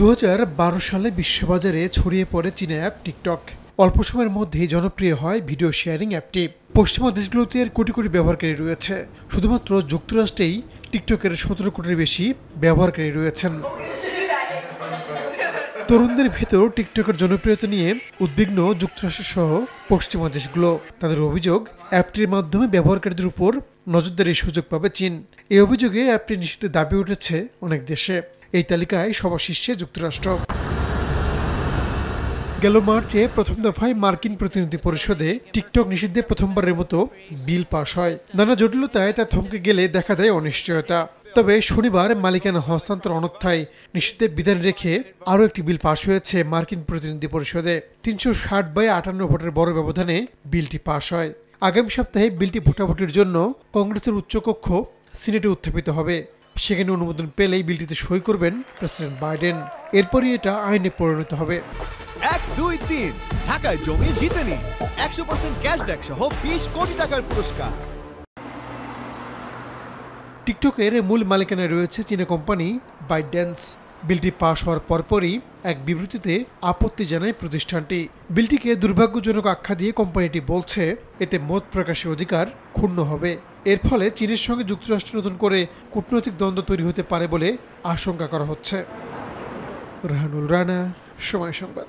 দু সালে বিশ্ববাজারে ছড়িয়ে পড়ে চীনা অ্যাপ টিকটক অল্প সময়ের মধ্যেই জনপ্রিয় হয় ভিডিও শেয়ারিং অ্যাপটি পশ্চিমা দেশগুলোতে এর কোটি কোটি ব্যবহারকারী রয়েছে শুধুমাত্র যুক্তরাষ্ট্রেই টিকটকের সতেরো কোটির বেশি ব্যবহারকারী রয়েছেন তরুণদের ভেতর টিকটকের জনপ্রিয়তা নিয়ে উদ্বিগ্ন যুক্তরাষ্ট্র সহ পশ্চিমা দেশগুলো তাদের অভিযোগ অ্যাপটির মাধ্যমে ব্যবহারকারীদের উপর নজরদারির সুযোগ পাবে চীন এই অভিযোগে অ্যাপটি নিষিদ্ধের দাবি উঠেছে অনেক দেশে এই তালিকায় সবার যুক্তরাষ্ট্র গেল মার্চে প্রথম দফায় মার্কিন প্রতিনিধি পরিষদে টিকটক নিষিদ্ধে প্রথমবারের মতো বিল পাশ হয় নানা জটিলতায় তা থমকে গেলে দেখা দেয় অনিশ্চয়তা তবে শনিবার মালিকানা হস্তান্তর অনথায় নিষিদ্ধে বিধান রেখে আরও একটি বিল পাশ হয়েছে মার্কিন প্রতিনিধি পরিষদে তিনশো ষাট বাই আটান্ন ভোটের বড় ব্যবধানে বিলটি পাশ হয় আগামী সপ্তাহে বিলটি ভোটাভুটির জন্য কংগ্রেসের উচ্চকক্ষ সিনেটে উত্থাপিত হবে সেখানে অনুমোদন পেলেই বিলটিতে সই করবেন প্রেসিডেন্ট বাইডেন এরপরই এটা আইনে পরিণত হবে এক দুই তিন ঢাকায় জমি জিতে নি একশো পার্সেন্ট ক্যাশব্যাক সহ বিশ কোটি টাকার পুরস্কার টিকটকের মূল মালিকানায় রয়েছে চীনা কোম্পানি বাইডেন্স বিলটি পাশ হওয়ার পরপরই এক বিবৃতিতে আপত্তি জানায় প্রতিষ্ঠানটি বিলটিকে দুর্ভাগ্যজনক আখ্যা দিয়ে কোম্পানিটি বলছে এতে মত প্রকাশের অধিকার ক্ষুণ্ণ হবে এর ফলে চীনের সঙ্গে যুক্তরাষ্ট্রে নতুন করে কূটনৈতিক দ্বন্দ্ব তৈরি হতে পারে বলে আশঙ্কা করা হচ্ছে রাহানুল রানা সময় সংবাদ